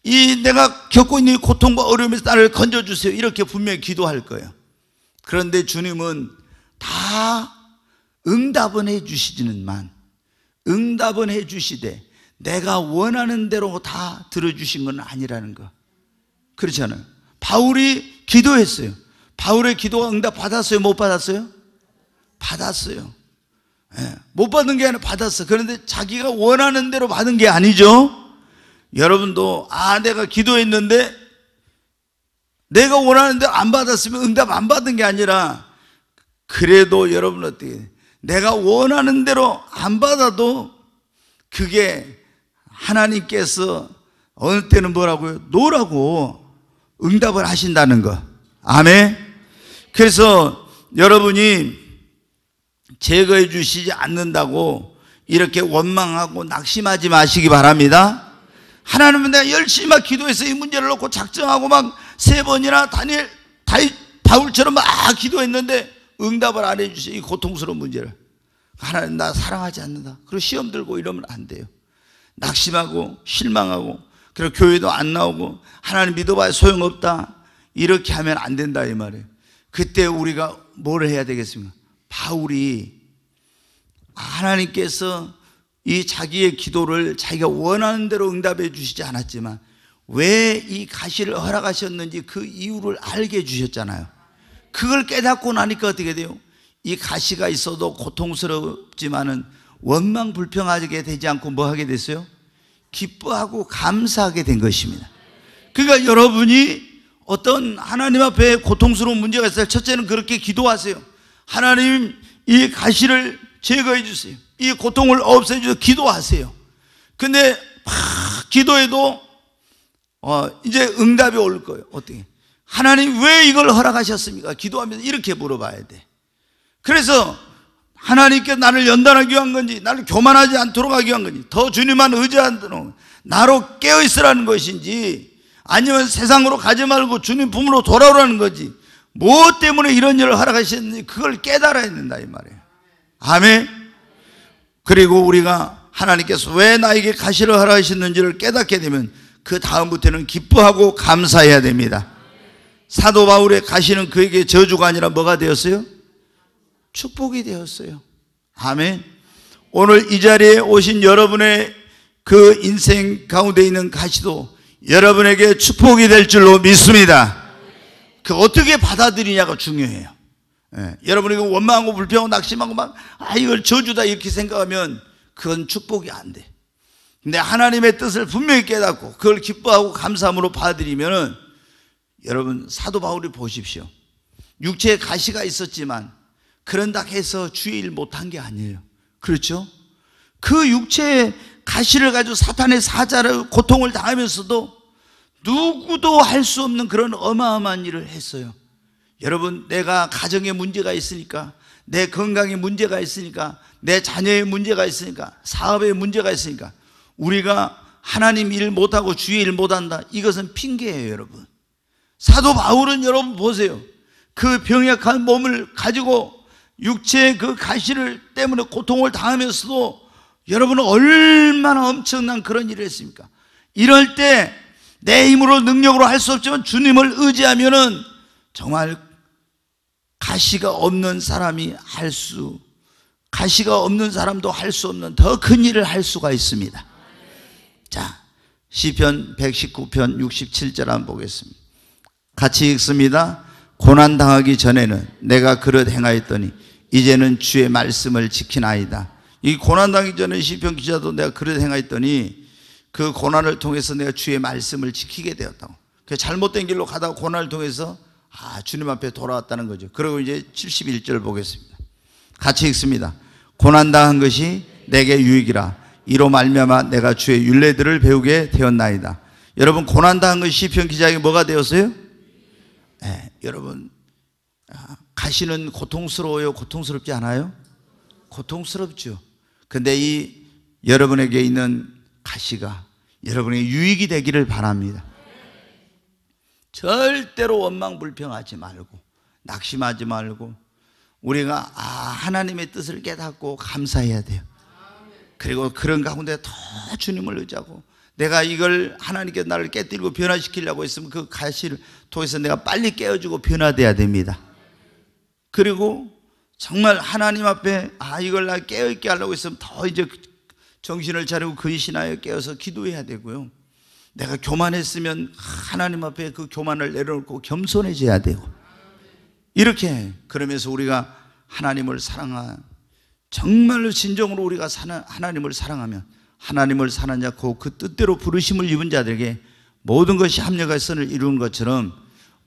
이 내가 겪고 있는 고통과 어려움에서 나를 건져 주세요. 이렇게 분명히 기도할 거예요. 그런데 주님은 다 응답은 해 주시지는만 응답은 해 주시되 내가 원하는 대로 다 들어주신 건 아니라는 거. 그렇잖아요. 바울이 기도했어요. 바울의 기도가 응답 받았어요? 못 받았어요? 받았어요. 예, 못 받은 게 아니라 받았어. 그런데 자기가 원하는 대로 받은 게 아니죠. 여러분도 아 내가 기도했는데 내가 원하는 대로 안 받았으면 응답 안 받은 게 아니라 그래도 여러분 어떻게 내가 원하는 대로 안 받아도 그게 하나님께서 어느 때는 뭐라고요? 노라고 응답을 하신다는 것. 아멘. 그래서 여러분이 제거해 주시지 않는다고 이렇게 원망하고 낙심하지 마시기 바랍니다. 하나님은 내가 열심히 막 기도해서 이 문제를 놓고 작정하고 막 세 번이나 다니 다이, 바울처럼 막 기도했는데 응답을 안 해주신 이 고통스러운 문제를. 하나님 나 사랑하지 않는다. 그리고 시험 들고 이러면 안 돼요. 낙심하고 실망하고 그리고 교회도 안 나오고 하나님 믿어봐야 소용없다 이렇게 하면 안 된다 이 말이에요 그때 우리가 뭘 해야 되겠습니까? 바울이 하나님께서 이 자기의 기도를 자기가 원하는 대로 응답해 주시지 않았지만 왜 이 가시를 허락하셨는지 그 이유를 알게 주셨잖아요 그걸 깨닫고 나니까 어떻게 돼요? 이 가시가 있어도 고통스럽지만은 원망 불평하게 되지 않고 뭐 하게 됐어요? 기뻐하고 감사하게 된 것입니다. 그러니까 여러분이 어떤 하나님 앞에 고통스러운 문제가 있어요. 첫째는 그렇게 기도하세요. 하나님 이 가시를 제거해 주세요. 이 고통을 없애 주세요. 기도하세요. 근데 막 기도해도 어 이제 응답이 올 거예요. 어떻게? 하나님 왜 이걸 허락하셨습니까? 기도하면서 이렇게 물어봐야 돼. 그래서 하나님께 나를 연단하기 위한 건지 나를 교만하지 않도록 하기 위한 건지 더 주님만 의지하도록 나로 깨어있으라는 것인지 아니면 세상으로 가지 말고 주님 품으로 돌아오라는 거지 무엇 뭐 때문에 이런 일을 하라하셨는지 그걸 깨달아야 된다 이 말이에요 아멘 그리고 우리가 하나님께서 왜 나에게 가시를 하라 하셨는지를 깨닫게 되면 그 다음부터는 기뻐하고 감사해야 됩니다 사도 바울의 가시는 그에게 저주가 아니라 뭐가 되었어요? 축복이 되었어요. 아멘. 오늘 이 자리에 오신 여러분의 그 인생 가운데 있는 가시도 여러분에게 축복이 될 줄로 믿습니다. 그 어떻게 받아들이냐가 중요해요. 예. 여러분이 원망하고 불평하고 낙심하고 막, 아, 이걸 저주다 이렇게 생각하면 그건 축복이 안 돼. 근데 하나님의 뜻을 분명히 깨닫고 그걸 기뻐하고 감사함으로 받아들이면은 여러분 사도 바울이 보십시오. 육체에 가시가 있었지만 그런다 해서 주의 일 못 한 게 아니에요. 그렇죠? 그 육체의 가시를 가지고 사탄의 사자를 고통을 당하면서도 누구도 할 수 없는 그런 어마어마한 일을 했어요. 여러분, 내가 가정에 문제가 있으니까, 내 건강에 문제가 있으니까, 내 자녀에 문제가 있으니까, 사업에 문제가 있으니까, 우리가 하나님 일 못하고 주의 일 못한다. 이것은 핑계예요, 여러분. 사도 바울은 여러분 보세요. 그 병약한 몸을 가지고 육체의 그 가시를 때문에 고통을 당하면서도 여러분은 얼마나 엄청난 그런 일을 했습니까? 이럴 때 내 힘으로 능력으로 할 수 없지만 주님을 의지하면은 정말 가시가 없는 사람이 할 수, 가시가 없는 사람도 할 수 없는 더 큰 일을 할 수가 있습니다. 자, 시편 119편 67절 한번 보겠습니다. 같이 읽습니다. 고난 당하기 전에는 내가 그릇 행하였더니 이제는 주의 말씀을 지키나이다. 이 고난 당기 전에 시편 기자도 내가 그런 생각했더니 그 고난을 통해서 내가 주의 말씀을 지키게 되었다고. 그 잘못된 길로 가다가 고난을 통해서 아 주님 앞에 돌아왔다는 거죠. 그리고 이제 71절 보겠습니다. 같이 읽습니다. 고난 당한 것이 내게 유익이라 이로 말미암아 내가 주의 윤례들을 배우게 되었나이다. 여러분 고난 당한 것이 시편 기자에게 뭐가 되었어요? 네, 여러분 아, 가시는 고통스러워요? 고통스럽지 않아요? 고통스럽죠. 근데 이 여러분에게 있는 가시가 여러분의 유익이 되기를 바랍니다. 절대로 원망 불평하지 말고 낙심하지 말고 우리가 아 하나님의 뜻을 깨닫고 감사해야 돼요. 그리고 그런 가운데 더 주님을 의지하고 내가 이걸 하나님께 나를 깨뜨리고 변화시키려고 했으면 그 가시를 통해서 내가 빨리 깨어지고 변화돼야 됩니다. 그리고 정말 하나님 앞에 아 이걸 나 깨어있게 하려고 했으면 더 이제 정신을 차리고 근신하여 깨어서 기도해야 되고요 내가 교만했으면 하나님 앞에 그 교만을 내려놓고 겸손해져야 되고 이렇게 그러면서 우리가 하나님을 사랑한 정말로 진정으로 우리가 사는 하나님을 사랑하면 하나님을 사는 자고 그 뜻대로 부르심을 입은 자들에게 모든 것이 합력할 선을 이루는 것처럼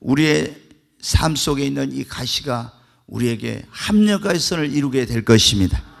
우리의 삶 속에 있는 이 가시가 우리에게 합력의 선을 이루게 될 것입니다.